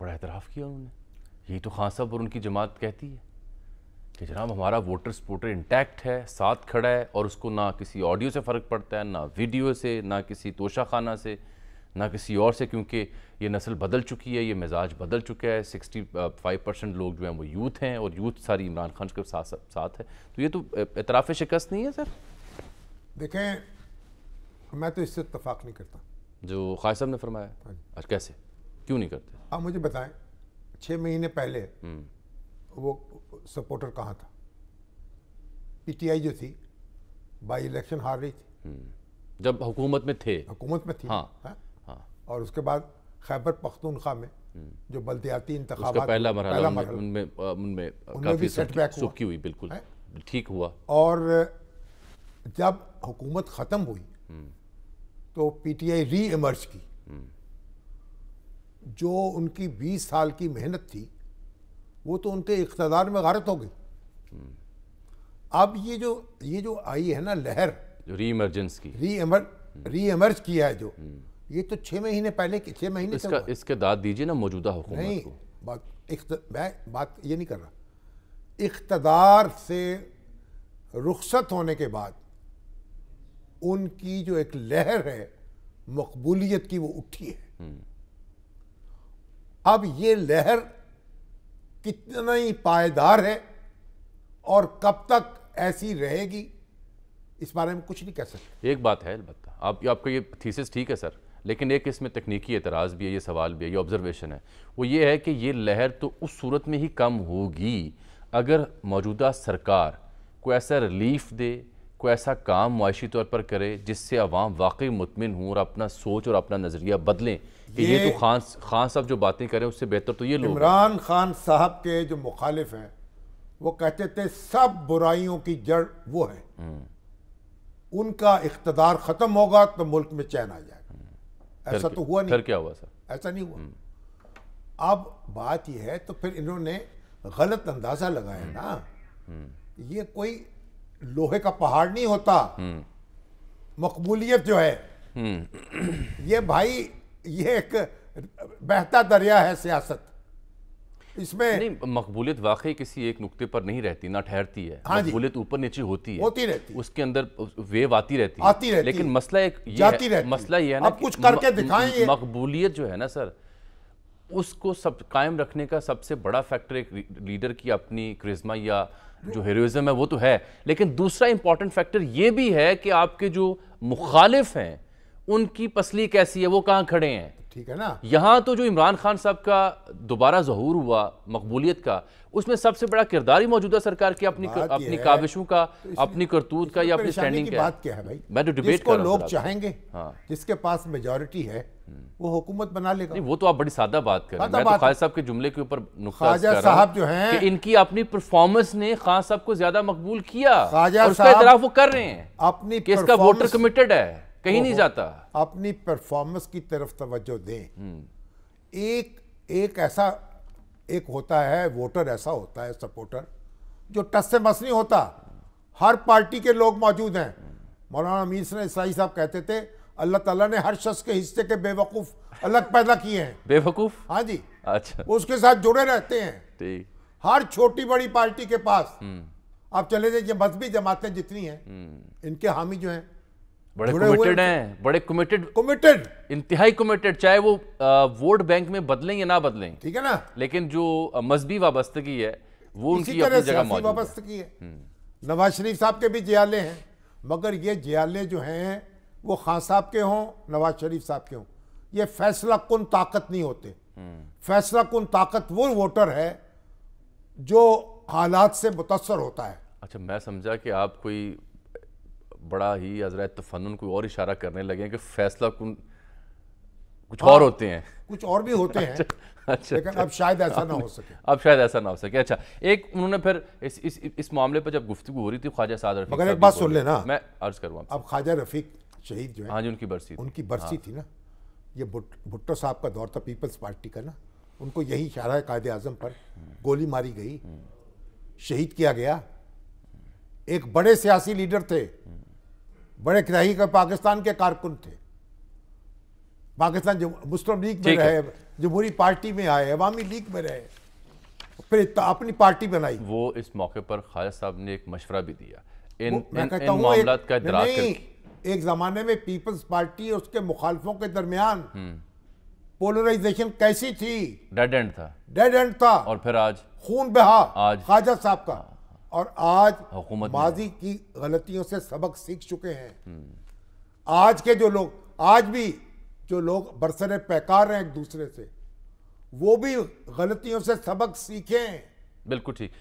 बड़ा एतराफ़ किया उन्होंने यही तो खान साहब और उनकी जमात कहती है कि जनाब हमारा वोटर सपोर्टर इंटैक्ट है साथ खड़ा है और उसको ना किसी ऑडियो से फ़र्क पड़ता है ना वीडियो से ना किसी तोशा खाना से ना किसी और से क्योंकि ये नस्ल बदल चुकी है ये मिजाज बदल चुका है सिक्सटी फाइव परसेंट लोग जो हैं वो यूथ हैं और यूथ सारी इमरान खान के साथ साथ है तो ये तो एतराफ़ शिकस्त नहीं है सर देखें मैं तो इससे इतफाक़ नहीं करता जो खास साहब ने फरमाया हाँ कैसे क्यों नहीं करते आप मुझे बताएं छः महीने पहले हम्म। वो सपोर्टर कहाँ था पीटीआई जो थी बाई इलेक्शन हार रही थी हम्म। जब हुकूमत में थे हुकूमत में थी हाँ, हाँ, हाँ। और उसके बाद खैबर पख्तूनखा में हम्म। जो बल्दियाती इंतखाबात पहला काफी सेटबैक हुई बिल्कुल ठीक हुआ और जब हुकूमत ख़त्म हुई तो पीटीआई री इमर्ज की जो उनकी बीस साल की मेहनत थी वो तो उनके इकतदार में गारत हो गई अब ये जो ये जो आई है ना लहर री इमरजेंस की री एमर री एमर्ज किया है जो हम्म। ये तो छः महीने पहले के छः महीने इसका इसके दाद दीजिए ना मौजूदा हुकूमत नहीं को। बात इक्त, मैं बात ये नहीं कर रहा इकतदार से रुखसत होने के बाद उनकी जो एक लहर है मकबूलियत की वो उठी है हम्म। अब ये लहर कितना ही पायदार है और कब तक ऐसी रहेगी इस बारे में कुछ नहीं कह सकते एक बात है अलबत्ता आप आपका ये थीसिस ठीक है सर लेकिन एक इसमें तकनीकी एतराज़ भी है ये सवाल भी है ये ऑब्जर्वेशन है वो ये है कि ये लहर तो उस सूरत में ही कम होगी अगर मौजूदा सरकार को ऐसा रिलीफ दे कोई ऐसा काम मुआशी तौर पर करे जिससे अवाम वाकई मुतमिन हूँ और अपना सोच और अपना नज़रिया बदलें कि ये, ये तो खान खान साहब जो बातें करें उससे बेहतर तो ये लोग इमरान खान साहब के जो मुखालिफ हैं वो कहते थे सब बुराइयों की जड़ वो है हम्म। उनका इकतदार ख़त्म होगा तो मुल्क में चैन आ जाएगा ऐसा तो हुआ नहीं क्या हुआ सर ऐसा नहीं हुआ हम्म। अब बात यह है तो फिर इन्होंने गलत अंदाज़ा लगाया हम्म। ना ये कोई लोहे का पहाड़ नहीं होता हम्म। मकबूलियत जो है हम्म। ये भाई ये एक बहता दरिया है सियासत इसमें नहीं मकबूलियत वाकई किसी एक नुक्ते पर नहीं रहती ना ठहरती है हाँ मकबूलियत ऊपर नीचे होती है होती रहती उसके अंदर वेव आती रहती आती रहती लेकिन मसला एक ये जाती है, मसला ये है ना अब कुछ करके दिखाएंगे मकबूलियत जो है ना सर उसको सब कायम रखने का सबसे बड़ा फैक्टर एक लीडर की अपनी क्रिज्मा या जो हीरोज़म है वो तो है लेकिन दूसरा इंपॉर्टेंट फैक्टर ये भी है कि आपके जो मुखालिफ हैं उनकी पसली कैसी है वो कहाँ खड़े हैं ठीक है ना यहाँ तो जो इमरान खान साहब का दोबारा जहूर हुआ मकबूलियत का उसमें सबसे बड़ा किरदार ही मौजूदा सरकार की अपनी कर, अपनी काविशों का तो अपनी करतूत का या अपनी स्टैंडिंग की बात क्या है भाई मैं तो डिबेट को लोग चाहेंगे हाँ जिसके पास मेजोरिटी है हम्म। वो हुकूमत बना लेगा नहीं वो तो आप बड़ी सादा बात कर रहे हैं तो खाजा साहब के जुमले के ऊपर खाजा साहब जो हैं इनकी अपनी परफॉर्मेंस ने खान साहब को ज्यादा मकबूल किया खाजा साहब वो कर रहे हैं अपनी इसका वोटर कमिटेड है कहीं नहीं जाता अपनी परफॉर्मेंस की तरफ तवज्जो दें हम्म। एक एक ऐसा एक होता है वोटर ऐसा होता है सपोर्टर जो टस से मस नहीं होता हर पार्टी के लोग मौजूद हैं मौलाना अमीर ईसाई साहब कहते थे अल्लाह ताला ने हर शख्स के हिस्से के बेवकूफ अलग पैदा किए हैं बेवकूफ हाँ जी अच्छा उसके साथ जुड़े रहते हैं ठीक हर छोटी बड़ी पार्टी के पास हम्म। आप चले जाइए मजहबी जमातें जितनी हैं हम्म। इनके हामी जो हैं बड़े कमिटेड हैं बड़े कमिटेड कमिटेड इंतहाई कमिटेड चाहे वो वोट बैंक में बदलें या ना बदलें ठीक है ना लेकिन जो मजहबी वाबस्तगी है वो उनकी अपनी जगह वाबस्तगी है हम्म। नवाज शरीफ साहब के भी जियाले हैं मगर ये जियाले जो हैं वो खान साहब के हों नवाज शरीफ साहब के हों ये फैसला कन ताकत नहीं होते हम्म। फैसला कन ताकत वो वोटर है जो हालात से मुतासर होता है अच्छा मैं समझा कि आप कोई बड़ा ही अजरा तफन कोई और इशारा करने लगे कि फैसला कुन कुछ हाँ, और होते हैं कुछ और भी होते हैं अच्छा, अच्छा अब अच्छा। शायद ऐसा ना हो सके अब शायद ऐसा ना हो सके अच्छा एक उन्होंने फिर इस इस इस मामले पर जब गुफ्तु हो रही थी ख्वाजा साद रफीक मगर एक बात सुन लेना मैं अर्ज करवा अब ख्वाजा रफीक शहीद जो है हाँ जी उनकी बरसी उनकी बरसी हाँ। थी ना ये भुट्टो साहब का दौर था पीपल्स पार्टी का ना उनको यही इशारा है कायद आजम पर गोली मारी गई हम्म। शहीद किया गया एक बड़े सियासी लीडर थे बड़े का पाकिस्तान के कारकुन थे पाकिस्तान जो मुस्लिम लीग में रहे जमहूरी पार्टी में आए अवामी लीग में रहे फिर तो अपनी पार्टी बनाई वो इस मौके पर खालिद साहब ने एक मशवरा भी दिया इन, मैं इन, कहता हूँ एक, एक जमाने में पीपल्स पार्टी और उसके मुखालफों के दरमियान हम्म। पोलराइजेशन कैसी थी डेड एंड था डेड एंड था और फिर आज खून बहा आज खाजा साहब का हाँ। और आज माजी की गलतियों से सबक सीख चुके हैं आज के जो लोग आज भी जो लोग बरसरे पैकार हैं एक दूसरे से वो भी गलतियों से सबक सीखें बिल्कुल ठीक